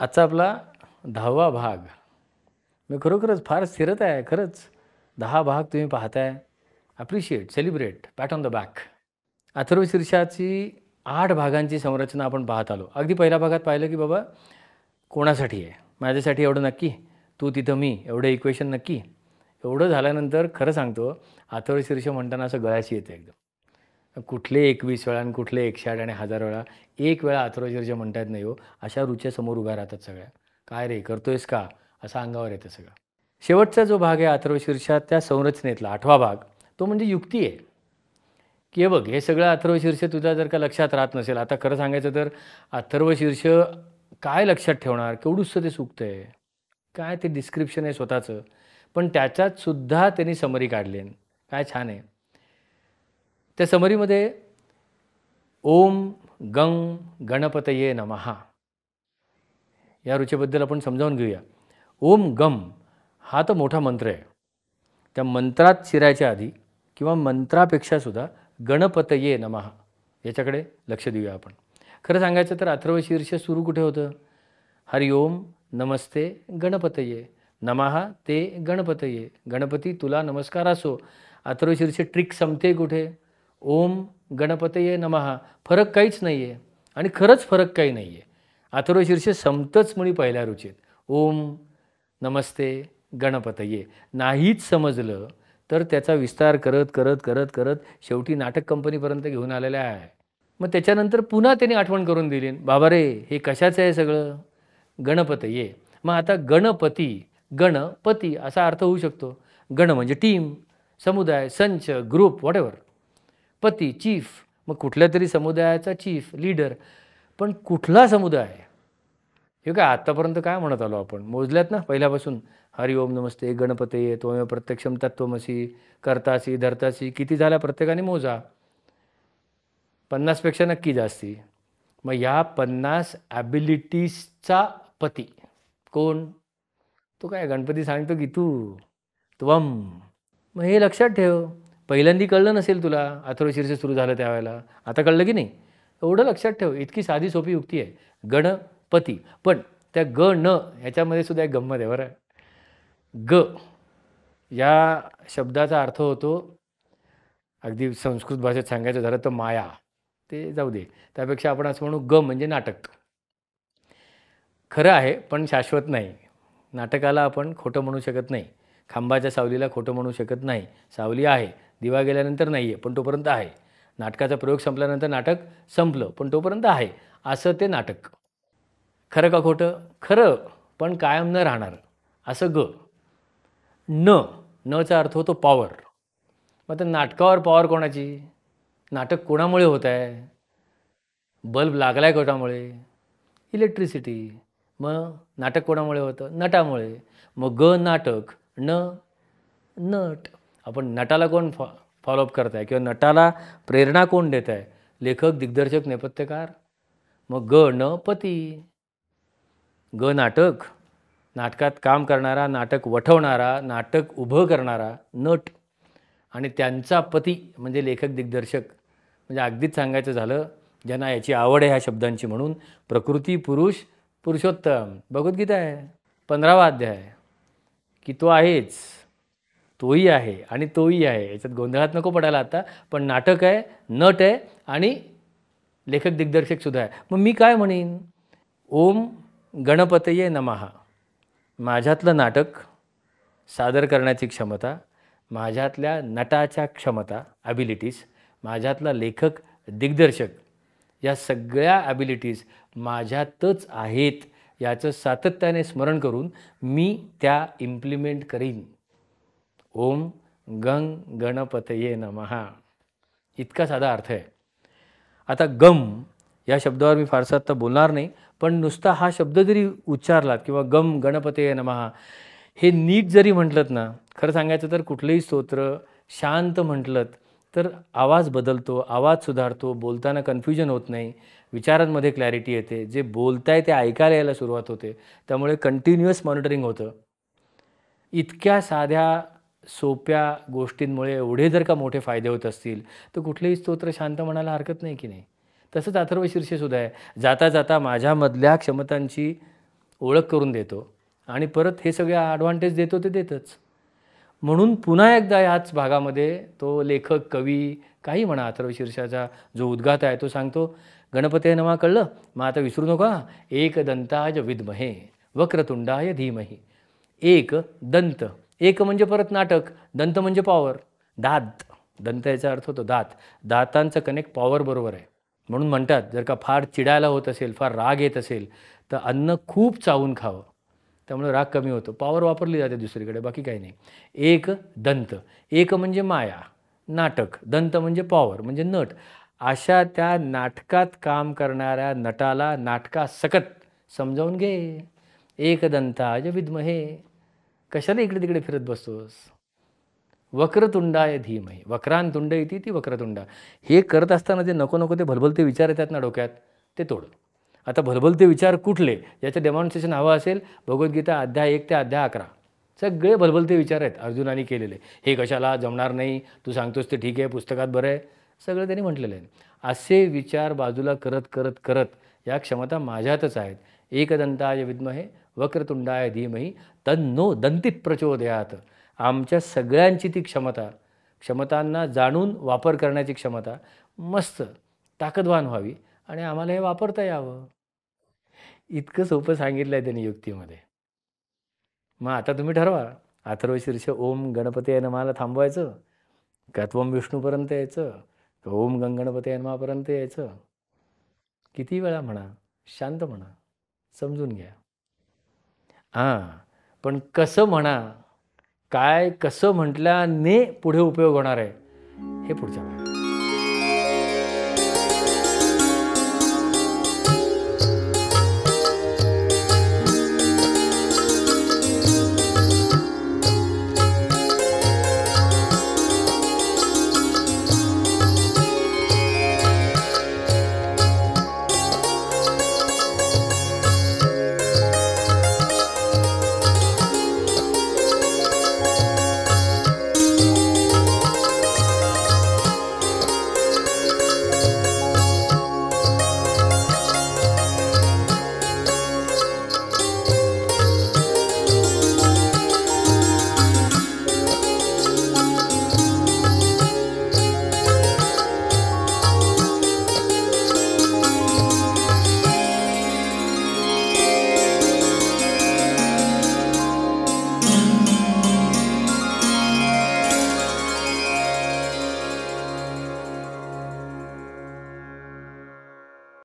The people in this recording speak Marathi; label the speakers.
Speaker 1: आजचा आपला दहावा भाग मी खरोखरच फार स्थिरता आहे खरंच दहा भाग तुम्ही पाहताय appreciate celebrate pat on the back अथर्व शीर्षाची आठ भागांची संरचना आपण पाहत आलो अगदी पहिल्या भागात पाहिलं की बाबा कोणासाठी आहे माझ्यासाठी एवढं नक्की तू तिथं मी एवढं इक्वेशन नक्की एवढं झाल्यानंतर खरं सांगतो अथर्व शीर्ष म्हणताना असं गळ्याशी येतं एकदम कुठले एकवीस वेळा आणि कुठले एकशे आठ आणि हजार वेळा एक वेळा अथर्वशीर्ष जे म्हणतात नाही हो अशा समोर उभ्या राहतात सगळ्या काय रे करतोयस का असा अंगावर येतं सगळं शेवटचा जो भाग आहे अथर्वशीर्षात त्या संरचनेतला आठवा भाग तो म्हणजे युक्ती आहे की हे बघ हे सगळं अथर्वशीर्ष तुझ्या जर का लक्षात राहत नसेल आता खरं सांगायचं तर अथर्वशीर्ष काय लक्षात ठेवणार केवढूसं ते सुकतं आहे काय ते डिस्क्रिप्शन आहे स्वतःचं पण त्याच्यातसुद्धा त्यांनी समरी काढली काय छान आहे त्या समरीमध्ये ओम गं गणपतये नमहा या रुचेबद्दल आपण समजावून घेऊया ओम गम हा तर मोठा मंत्र आहे त्या मंत्रात शिरायच्या आधी किंवा मंत्रापेक्षासुद्धा गणपतये नमहा याच्याकडे लक्ष देऊया आपण खरं सांगायचं तर अथर्वशीर्ष सुरू कुठे होतं हरिओम नमस्ते गणपतये नमहा ते गणपतये गणपती तुला नमस्कार असो अथर्वशीर्ष ट्रिक संपते कुठे ओम गणपतये नमहा फरक काहीच नाही आहे आणि खरंच फरक काही नाही आहे अथर्व शीर्ष समतच मुळी पहिल्या रुचित ओम नमस्ते गणपतये नाहीच समजलं तर त्याचा विस्तार करत करत करत करत शेवटी नाटक कंपनीपर्यंत घेऊन आलेला आहे मग त्याच्यानंतर पुन्हा त्यांनी आठवण करून दिली बाबा रे हे कशाचं आहे सगळं गणपत ये मग आता गणपती गणपती असा अर्थ होऊ शकतो गण म्हणजे टीम समुदाय संच ग्रुप वॉटेवर पती चीफ मग कुठल्या तरी समुदायाचा चीफ लीडर पण कुठला समुदाय हे काय आत्तापर्यंत काय म्हणत आलो आपण मोजल्यात ना पहिल्यापासून हरि ओम नमस्ते गणपती त्वमेव प्रत्यक्षम तत्वमसी करतासी धरतासी किती झाल्या प्रत्येकाने मोजा पन्नासपेक्षा नक्की जास्ती मग या पन्नास ॲबिलिटीजचा पती कोण तो काय गणपती सांगतो की तू त्वम मग हे लक्षात ठेव पहिल्यांदी कळलं नसेल तुला अथर्वशीर्ष सुरू झालं त्यावेळेला आता कळलं की नाही एवढं लक्षात ठेव इतकी साधी सोपी युक्ती आहे गणपती पण त्या ग न ह्याच्यामध्ये सुद्धा एक गंमत आहे बरं ग या शब्दाचा अर्थ होतो अगदी संस्कृत भाषेत सांगायचं झालं तर माया ते जाऊ दे त्यापेक्षा आपण असं म्हणू ग म्हणजे नाटक खरं आहे पण शाश्वत नाही नाटकाला आपण खोटं म्हणू शकत नाही खांबाच्या सावलीला खोटं म्हणू शकत नाही सावली आहे दिवा गेल्यानंतर नाही आहे पण तोपर्यंत आहे नाटकाचा प्रयोग संपल्यानंतर नाटक संपलं पण तोपर्यंत आहे असं ते नाटक खरं का खोटं खरं पण कायम न राहणार असं ग न नचा अर्थ होतो पॉवर मग तर नाटकावर पॉवर कोणाची नाटक कोणामुळे होत आहे बल्ब लागला आहे कोणामुळे इलेक्ट्रिसिटी मग नाटक कोणामुळे होतं नटामुळे मग ग नाटक न नट आपण नटाला कोण फॉ फॉलोअप करत आहे किंवा नटाला प्रेरणा कोण देत आहे लेखक दिग्दर्शक नेपथ्यकार मग ग न पती ग नाटक नाटकात काम करणारा नाटक वठवणारा नाटक उभं करणारा नट आणि त्यांचा पती म्हणजे लेखक दिग्दर्शक म्हणजे अगदीच सांगायचं झालं ज्यांना याची आवड आहे ह्या शब्दांची म्हणून प्रकृती पुरुष पुरुषोत्तम भगवद्गीता आहे पंधरावा अध्याय की तो आहेच तोही आहे आणि तोही आहे याच्यात गोंधळात नको पडायला आता पण नाटक आहे नट आहे आणि लेखक दिग्दर्शकसुद्धा आहे मग मी काय म्हणेन ओम गणपतये नमहा माझ्यातलं नाटक सादर करण्याची क्षमता माझ्यातल्या नटाच्या क्षमता ॲबिलिटीज माझ्यातला लेखक दिग्दर्शक या सगळ्या ॲबिलिटीज माझ्यातच आहेत याचं सातत्याने स्मरण करून मी त्या इम्प्लिमेंट करीन ओम गंग गणपतये नमहा इतका साधा अर्थ आहे आता गम या शब्दावर मी फारसा आत्ता बोलणार नाही पण नुसता हा शब्द जरी उच्चारलात किंवा गम गणपतये नमहा हे नीट जरी म्हटलंत ना खरं सांगायचं तर कुठलंही स्तोत्र शांत म्हटलं तर आवाज बदलतो आवाज सुधारतो बोलताना कन्फ्युजन होत नाही विचारांमध्ये क्लॅरिटी येते जे बोलताय ते ऐकायला यायला सुरुवात होते त्यामुळे कंटिन्युअस मॉनिटरिंग होतं इतक्या साध्या सोप्या गोष्टींमुळे एवढे जर का मोठे फायदे होत असतील तर कुठलेही स्तोत्र शांत म्हणायला हरकत नाही की नाही तसंच अथर्व शीर्षसुद्धा आहे जाता जाता माझ्यामधल्या क्षमतांची ओळख करून देतो आणि परत हे सगळे ॲडव्हान्टेज देतो ते देतच म्हणून पुन्हा एकदा याच भागामध्ये तो लेखक कवी काही म्हणा अथर्व शीर्षाचा जो उद्घात आहे तो सांगतो गणपती नमा कळलं मग आता विसरू नका एक दंताज विद्महे वक्रतुंडाय धीमही एक दंत एक म्हणजे परत नाटक दंत म्हणजे पॉवर दात दंत याचा अर्थ होतो दात दातांचं कनेक्ट पॉवर बरोबर आहे म्हणून म्हणतात जर का फार चिडायला होत असेल फार राग येत असेल तर अन्न खूप चावून खावं त्यामुळे राग कमी होतो पॉवर वापरली जाते दुसरीकडे बाकी काही नाही एक दंत एक म्हणजे माया नाटक दंत म्हणजे पॉवर म्हणजे नट अशा त्या नाटकात काम करणाऱ्या नटाला नाटकासकत समजावून घे एक जे विद्महे कशाला इकडे तिकडे फिरत बसतोस वक्रतुंडाय धीमही वक्रांतुंड येते ती वक्रतुंडा हे करत असताना जे नको नको ते भलभलते विचार येतात ना डोक्यात ते तोड आता भलभलते विचार कुठले याचं डेमॉन्स्ट्रेशन हवं असेल भगवद्गीता अध्याय एक ते अध्याय अकरा सगळे भलभलते विचार आहेत अर्जुनाने केलेले हे कशाला जमणार नाही तू सांगतोस ते ठीक आहे पुस्तकात बरं आहे सगळं त्यांनी म्हटलेलं आहे असे विचार बाजूला करत करत करत या क्षमता माझ्यातच आहेत एकदंताय हे वक्रतुंडाय धीमही तन्नो दंतित प्रचोदयात आमच्या सगळ्यांची ती क्षमता क्षमतांना जाणून वापर करण्याची क्षमता मस्त ताकदवान व्हावी आणि आम्हाला हे वापरता यावं इतकं सोपं सांगितलं आहे त्यांनी युक्तीमध्ये मग आता तुम्ही ठरवा अथर्व शीर्ष ओम गणपती नमाला थांबवायचं कत्वम विष्णूपर्यंत यायचं तर ओम गंगणपती नमापर्यंत यायचं किती वेळा म्हणा शांत म्हणा समजून घ्या हां पण कसं म्हणा काय कसं म्हटल्याने पुढे उपयोग होणार आहे हे पुढच्या